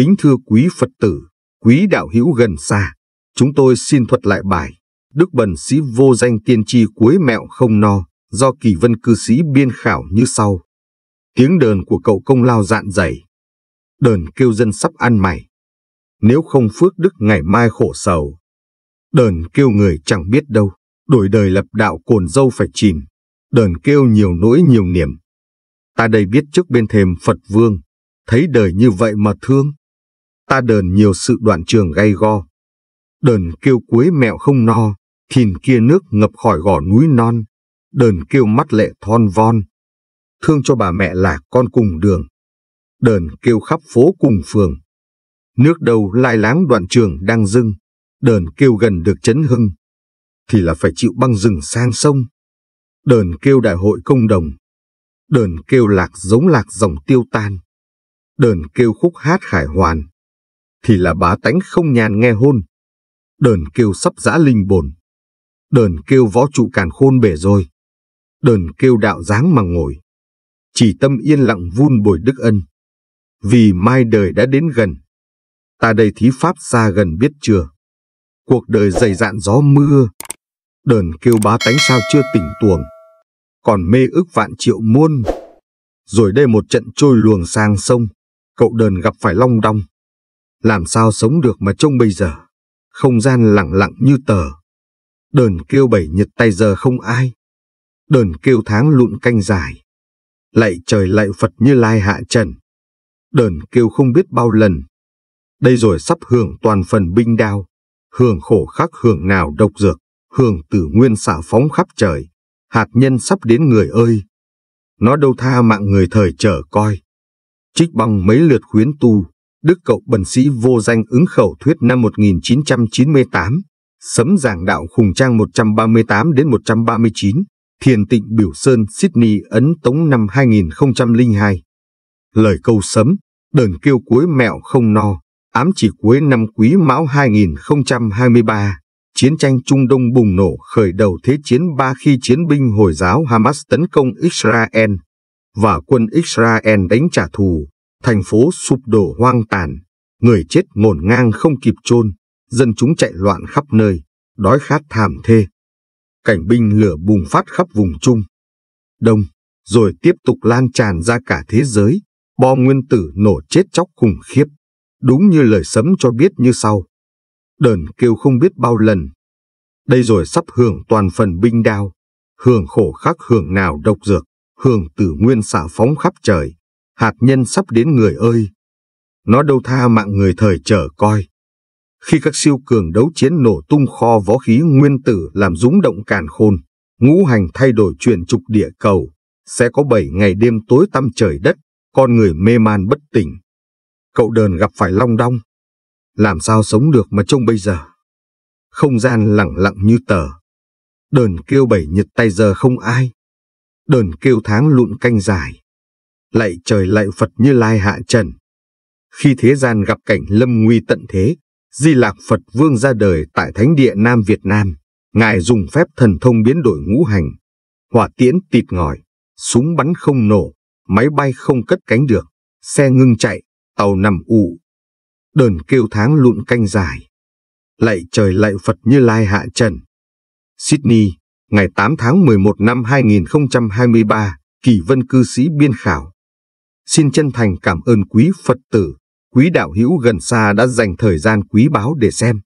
Kính thưa quý Phật tử, quý đạo hữu gần xa, chúng tôi xin thuật lại bài Đức Bần Sĩ Vô Danh Tiên Tri Cuối Mẹo Không No do Kỳ Vân Cư Sĩ biên khảo như sau. Tiếng đờn của cậu công lao dạn dày. Đờn kêu dân sắp ăn mày. Nếu không phước đức ngày mai khổ sầu. Đờn kêu người chẳng biết đâu, đổi đời lập đạo cồn dâu phải chìm. Đờn kêu nhiều nỗi nhiều niềm. Ta đây biết trước bên thềm Phật Vương, thấy đời như vậy mà thương ta đờn nhiều sự đoạn trường gay go. Đờn kêu cuối mẹo không no, thìn kia nước ngập khỏi gò núi non, đờn kêu mắt lệ thon von. Thương cho bà mẹ là con cùng đường, đờn kêu khắp phố cùng phường. Nước đầu lai láng đoạn trường đang dưng, đờn kêu gần được chấn hưng, thì là phải chịu băng rừng sang sông. Đờn kêu đại hội công đồng, đờn kêu lạc giống lạc dòng tiêu tan, đờn kêu khúc hát khải hoàn, thì là bá tánh không nhàn nghe hôn. Đờn kêu sắp giã linh bồn. Đờn kêu võ trụ càn khôn bể rồi. Đờn kêu đạo dáng mà ngồi. Chỉ tâm yên lặng vun bồi đức ân. Vì mai đời đã đến gần. Ta đây thí pháp xa gần biết chưa. Cuộc đời dày dạn gió mưa. Đờn kêu bá tánh sao chưa tỉnh tuồng. Còn mê ức vạn triệu muôn. Rồi đây một trận trôi luồng sang sông. Cậu đờn gặp phải long đong. Làm sao sống được mà trông bây giờ? Không gian lặng lặng như tờ. Đờn kêu bảy nhật tay giờ không ai. Đờn kêu tháng lụn canh dài. Lạy trời lạy Phật như lai hạ trần. Đờn kêu không biết bao lần. Đây rồi sắp hưởng toàn phần binh đao. Hưởng khổ khắc hưởng nào độc dược. Hưởng tử nguyên xả phóng khắp trời. Hạt nhân sắp đến người ơi. Nó đâu tha mạng người thời chờ coi. Trích bằng mấy lượt khuyến tu Đức cậu bần sĩ vô danh ứng khẩu thuyết năm 1998, sấm giảng đạo khùng trang 138 đến 139, thiền tịnh biểu sơn Sydney ấn tống năm 2002. Lời câu sấm, đờn kêu cuối mẹo không no, ám chỉ cuối năm quý mão 2023, chiến tranh Trung Đông bùng nổ khởi đầu Thế chiến 3 khi chiến binh Hồi giáo Hamas tấn công Israel và quân Israel đánh trả thù thành phố sụp đổ hoang tàn, người chết ngổn ngang không kịp chôn, dân chúng chạy loạn khắp nơi, đói khát thảm thê. Cảnh binh lửa bùng phát khắp vùng Trung, Đông, rồi tiếp tục lan tràn ra cả thế giới, bom nguyên tử nổ chết chóc khủng khiếp, đúng như lời sấm cho biết như sau. Đờn kêu không biết bao lần. Đây rồi sắp hưởng toàn phần binh đao, hưởng khổ khắc hưởng nào độc dược, hưởng tử nguyên xả phóng khắp trời hạt nhân sắp đến người ơi. Nó đâu tha mạng người thời chờ coi. Khi các siêu cường đấu chiến nổ tung kho vó khí nguyên tử làm rúng động càn khôn, ngũ hành thay đổi chuyển trục địa cầu, sẽ có bảy ngày đêm tối tăm trời đất, con người mê man bất tỉnh. Cậu đờn gặp phải long đong. Làm sao sống được mà trông bây giờ? Không gian lặng lặng như tờ. Đờn kêu bảy nhật tay giờ không ai. Đờn kêu tháng lụn canh dài lạy trời lạy Phật như lai hạ trần. Khi thế gian gặp cảnh lâm nguy tận thế, Di Lạc Phật Vương ra đời tại Thánh địa Nam Việt Nam, Ngài dùng phép thần thông biến đổi ngũ hành, hỏa tiễn tịt ngòi, súng bắn không nổ, máy bay không cất cánh được, xe ngưng chạy, tàu nằm ù. Đờn kêu tháng lụn canh dài. Lạy trời lạy Phật như lai hạ trần. Sydney, ngày 8 tháng 11 năm 2023, Kỳ Vân cư sĩ biên khảo. Xin chân thành cảm ơn quý Phật tử, quý đạo hữu gần xa đã dành thời gian quý báu để xem.